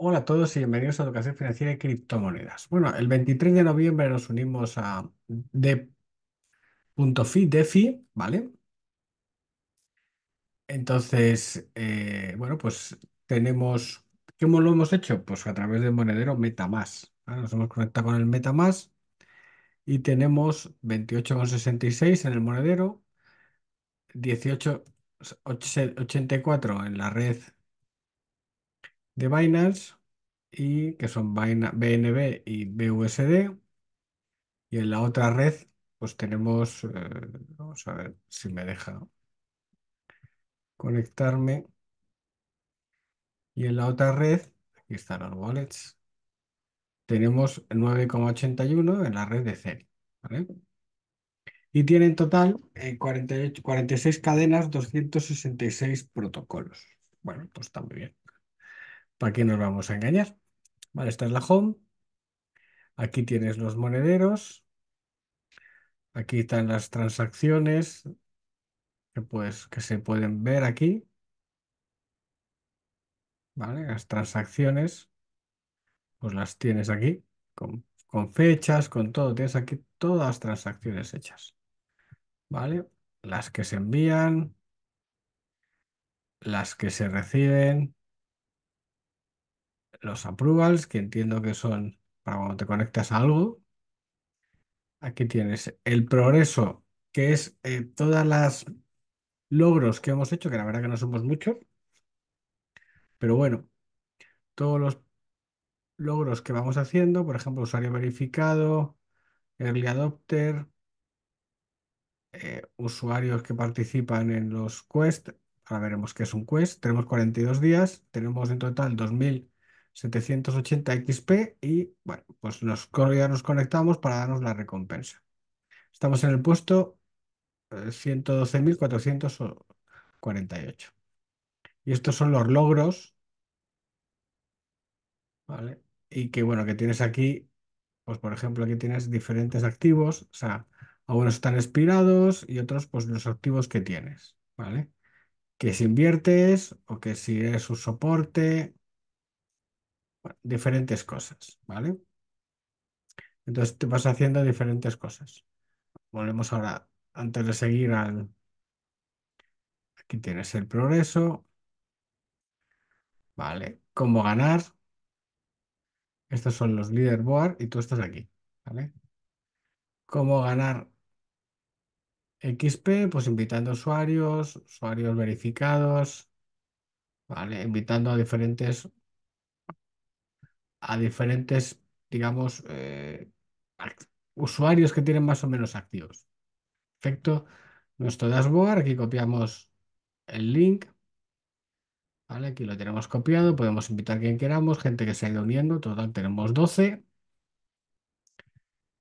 Hola a todos y bienvenidos a Educación Financiera y Criptomonedas. Bueno, el 23 de noviembre nos unimos a de.fi, DeFi, ¿vale? Entonces, eh, bueno, pues tenemos. ¿Cómo lo hemos hecho? Pues a través del monedero MetaMask. Nos hemos conectado con el MetaMask y tenemos 28,66 en el monedero, 18,84 en la red de Binance, y que son BNB y BUSD. Y en la otra red, pues tenemos, eh, vamos a ver si me deja conectarme. Y en la otra red, aquí están los wallets, tenemos 9,81 en la red de cel Y tienen en total 48, eh, 46 cadenas, 266 protocolos. Bueno, pues está muy bien. ¿Para qué nos vamos a engañar? Vale, esta es la home. Aquí tienes los monederos. Aquí están las transacciones que, pues, que se pueden ver aquí. ¿Vale? Las transacciones, pues las tienes aquí, con, con fechas, con todo. Tienes aquí todas las transacciones hechas. ¿Vale? Las que se envían, las que se reciben, los approvals, que entiendo que son para cuando te conectas a algo. Aquí tienes el progreso, que es eh, todas las logros que hemos hecho, que la verdad que no somos muchos, pero bueno, todos los logros que vamos haciendo, por ejemplo, usuario verificado, early adopter, eh, usuarios que participan en los quests ahora veremos qué es un quest, tenemos 42 días, tenemos en total 2000 780 XP y bueno, pues nos, ya nos conectamos para darnos la recompensa. Estamos en el puesto 112.448. Eh, y estos son los logros. ¿Vale? Y que bueno, que tienes aquí, pues por ejemplo, aquí tienes diferentes activos, o sea, algunos están expirados y otros pues los activos que tienes, ¿vale? Que si inviertes o que si es un soporte, diferentes cosas, ¿vale? Entonces te vas haciendo diferentes cosas. Volvemos ahora, antes de seguir al... Aquí tienes el progreso. Vale, cómo ganar. Estos son los leaderboard y tú estás aquí, ¿vale? Cómo ganar XP, pues invitando usuarios, usuarios verificados, ¿vale? Invitando a diferentes a diferentes, digamos, eh, usuarios que tienen más o menos activos. Perfecto. Nuestro dashboard, aquí copiamos el link. Vale, aquí lo tenemos copiado, podemos invitar a quien queramos, gente que se ha ido uniendo, total tenemos 12.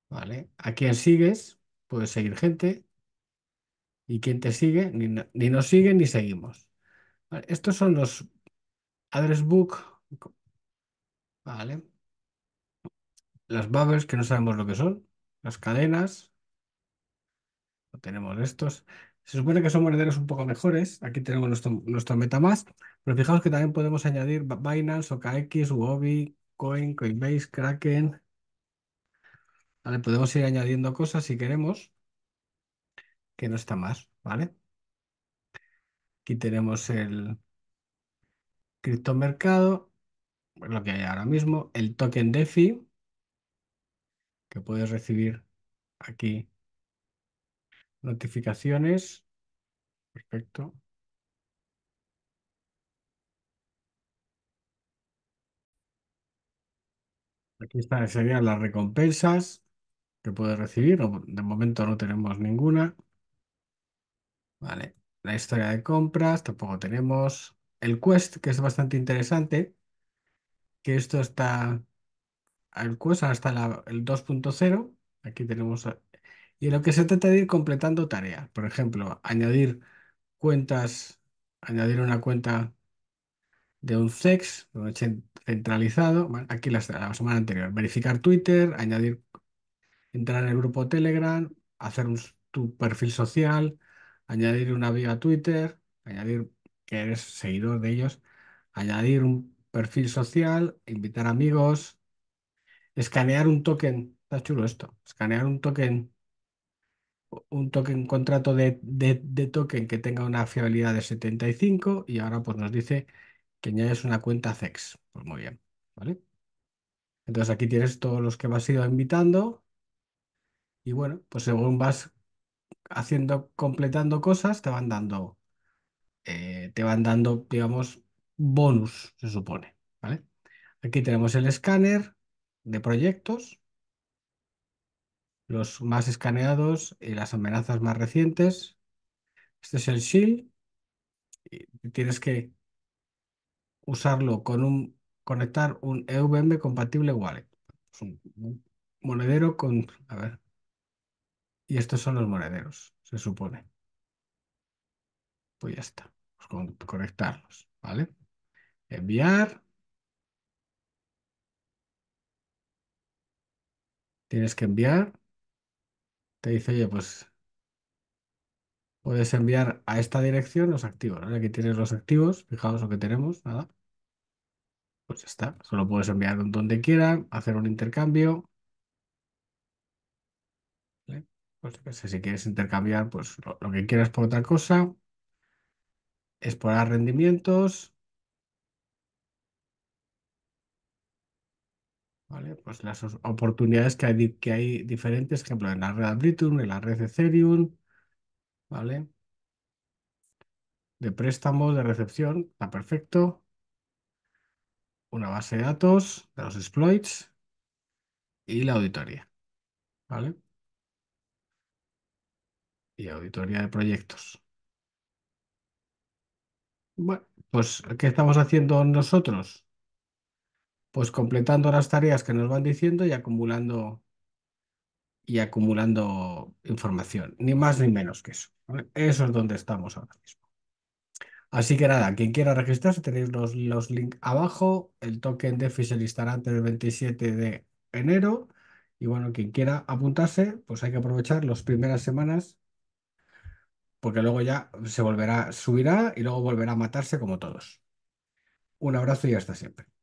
Vale, a quien sigues, puedes seguir gente. Y quien te sigue, ni, nos siguen ni seguimos. estos son los address book Vale. Las bubbles, que no sabemos lo que son. Las cadenas. No tenemos estos. Se supone que son monederos un poco mejores. Aquí tenemos nuestro, nuestro meta Pero fijaos que también podemos añadir Binance, OKX, Huobi, Coin, Coinbase, Kraken. Vale, podemos ir añadiendo cosas si queremos. Que no está más, ¿vale? Aquí tenemos el criptomercado. Pues, lo que hay ahora mismo, el token DeFi, que puedes recibir aquí notificaciones. Perfecto. Aquí están, serían las recompensas que puedes recibir. De momento no tenemos ninguna. Vale. La historia de compras tampoco tenemos. El quest, que es bastante interesante que esto está al curso hasta el 2.0. Aquí tenemos. Y lo que se trata de ir completando tareas. Por ejemplo, añadir cuentas, añadir una cuenta de un sex centralizado. Aquí la semana anterior. Verificar Twitter, añadir, entrar en el grupo Telegram, hacer tu perfil social, añadir una vía a Twitter, añadir que eres seguidor de ellos, añadir un perfil social, invitar amigos, escanear un token. Está chulo esto. Escanear un token, un token, un contrato de, token que tenga una fiabilidad de 75 y ahora pues nos dice que añades una cuenta CEX. Pues muy bien, ¿vale? Entonces aquí tienes todos los que vas ido invitando y bueno, pues según vas haciendo, completando cosas, te van dando, eh, te van dando, digamos, bonus, se supone. ¿vale? Aquí tenemos el escáner de proyectos, los más escaneados y las amenazas más recientes. Este es el shield. Y tienes que usarlo con un conectar un EVM compatible wallet. un monedero con, a ver. Y estos son los monederos, se supone. Pues ya está. Pues conectarlos, ¿vale? Enviar. Tienes que enviar. Te dice, oye, pues puedes enviar a esta dirección los activos. Aquí tienes los activos. Fijaos lo que tenemos. Nada. Pues ya está. Solo puedes enviar donde quieran, hacer un intercambio. Pues si quieres intercambiar, pues lo, lo que quieras por otra cosa explorar rendimientos, ¿vale? Pues las oportunidades que hay, que hay diferentes, ejemplo, en la red Albritum, en la red Ethereum, ¿vale? De préstamos, de recepción, está perfecto. Una base de datos, de los exploits y la auditoría, ¿vale? Y auditoría de proyectos. Bueno, pues, ¿qué estamos haciendo nosotros? pues completando las tareas que nos van diciendo y acumulando y acumulando información, ni más ni menos que eso. Eso es donde estamos ahora mismo. Así que nada, quien quiera registrarse, tenéis los, los links abajo. El token DeFi se listará antes del 27 de enero. Y bueno, quien quiera apuntarse, pues hay que aprovechar las primeras semanas, porque luego ya se volverá, subirá y luego volverá a matarse como todos. Un abrazo y hasta siempre.